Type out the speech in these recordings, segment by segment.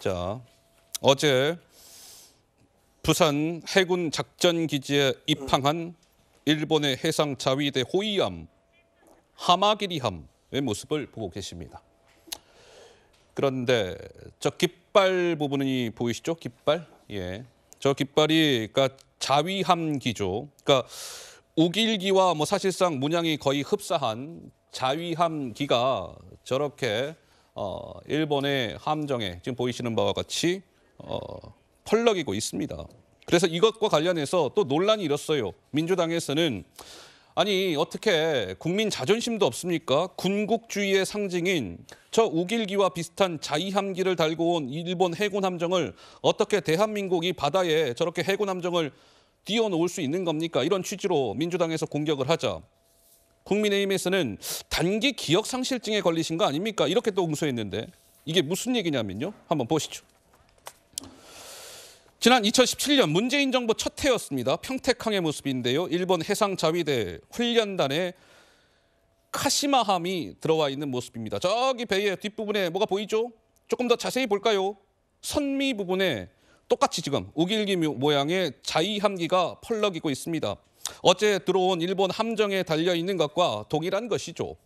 자, 어제 부산 해군 작전 기지에 입항한 일본의 해상 자위대 호위함 하마기리함의 모습을 보고 계십니다. 그런데 저 깃발 부분이 보이시죠? 깃발? 예. 저 깃발이 그러니까 자위함 기조. 그러니까 우길기와 뭐 사실상 문양이 거의 흡사한 자위함 기가 저렇게 어, 일본의 함정에 지금 보이시는 바와 같이 어, 펄럭이고 있습니다. 그래서 이것과 관련해서 또 논란이 일었어요. 민주당에서는 아니 어떻게 국민 자존심도 없습니까? 군국주의의 상징인 저 우길기와 비슷한 자이함기를 달고 온 일본 해군 함정을 어떻게 대한민국이 바다에 저렇게 해군 함정을 띄워놓을 수 있는 겁니까? 이런 취지로 민주당에서 공격을 하자 국민의힘에서는 단기 기억 상실증에 걸리신 거 아닙니까? 이렇게 또 응소했는데 이게 무슨 얘기냐면요. 한번 보시죠. 지난 2017년 문재인 정부 첫 해였습니다. 평택항의 모습인데요. 일본 해상자위대 훈련단의 카시마함이 들어와 있는 모습입니다. 저기 배의 뒷부분에 뭐가 보이죠? 조금 더 자세히 볼까요? 선미 부분에 똑같이 지금 우길기 모양의 자위함기가 펄럭이고 있습니다. 어제 들어온 일본 함정에 달려 있는 것과 동일한 것이죠.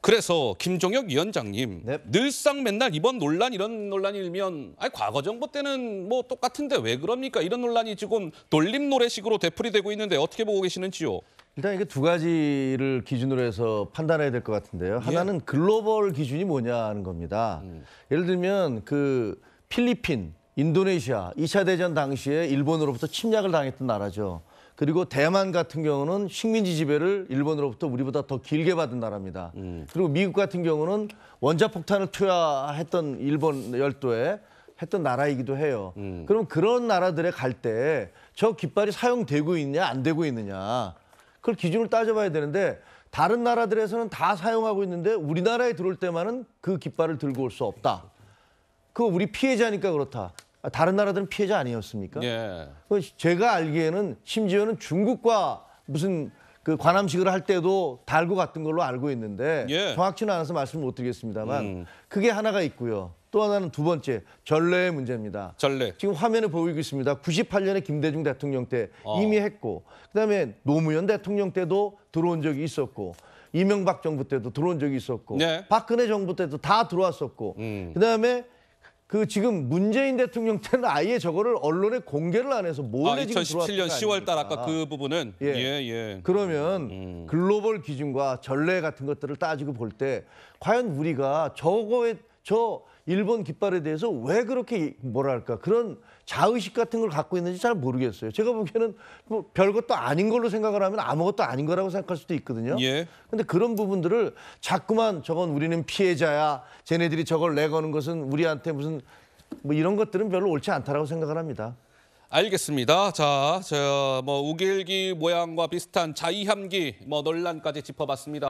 그래서 김종혁 위원장님 네. 늘상 맨날 이번 논란 이런 논란이 면 아니 과거 정부 때는 뭐 똑같은데 왜 그럽니까 이런 논란이 지금 돌림 노래식으로 되풀이되고 있는데 어떻게 보고 계시는지요? 일단 이게 두 가지를 기준으로 해서 판단해야 될 것 같은데요. 예. 하나는 글로벌 기준이 뭐냐는 겁니다. 음. 예를 들면 그 필리핀, 인도네시아 이 차 대전 당시에 일본으로부터 침략을 당했던 나라죠. 그리고 대만 같은 경우는 식민지 지배를 일본으로부터 우리보다 더 길게 받은 나라입니다. 음. 그리고 미국 같은 경우는 원자폭탄을 투여했던 일본 열도에 했던 나라이기도 해요. 음. 그럼 그런 나라들에 갈 때 저 깃발이 사용되고 있냐 안 되고 있느냐 그걸 기준을 따져봐야 되는데 다른 나라들에서는 다 사용하고 있는데 우리나라에 들어올 때만은 그 깃발을 들고 올 수 없다. 그거 우리 피해자니까 그렇다. 아, 다른 나라들은 피해자 아니었습니까? 예. 그 제가 알기에는 심지어는 중국과 무슨 그 관함식을 할 때도 달고 갔던 걸로 알고 있는데 예. 정확치는 않아서 말씀을 못 드리겠습니다만 음. 그게 하나가 있고요. 또 하나는 두 번째 전례의 문제입니다. 전례. 지금 화면에 보이고 있습니다. 98년에 김대중 대통령 때 아. 이미 했고 그다음에 노무현 대통령 때도 들어온 적이 있었고 이명박 정부 때도 들어온 적이 있었고 네. 박근혜 정부 때도 다 들어왔었고 음. 그다음에 그 지금 문재인 대통령 때는 아예 저거를 언론에 공개를 안 해서 몰래 아, 지금 2017년 10월 달 아까 그 부분은 예. 예, 예. 그러면 음. 음. 글로벌 기준과 전례 같은 것들을 따지고 볼 때 과연 우리가 저거에 저 일본 깃발에 대해서 왜 그렇게 뭐랄까 그런 자의식 같은 걸 갖고 있는지 잘 모르겠어요. 제가 보기에는 뭐 별것도 아닌 걸로 생각을 하면 아무것도 아닌 거라고 생각할 수도 있거든요. 예. 근데 그런 부분들을 자꾸만 저건 우리는 피해자야. 쟤네들이 저걸 내거는 것은 우리한테 무슨 뭐 이런 것들은 별로 옳지 않다라고 생각을 합니다. 알겠습니다. 자, 저 뭐 우길기 모양과 비슷한 자이함기 뭐 논란까지 짚어봤습니다.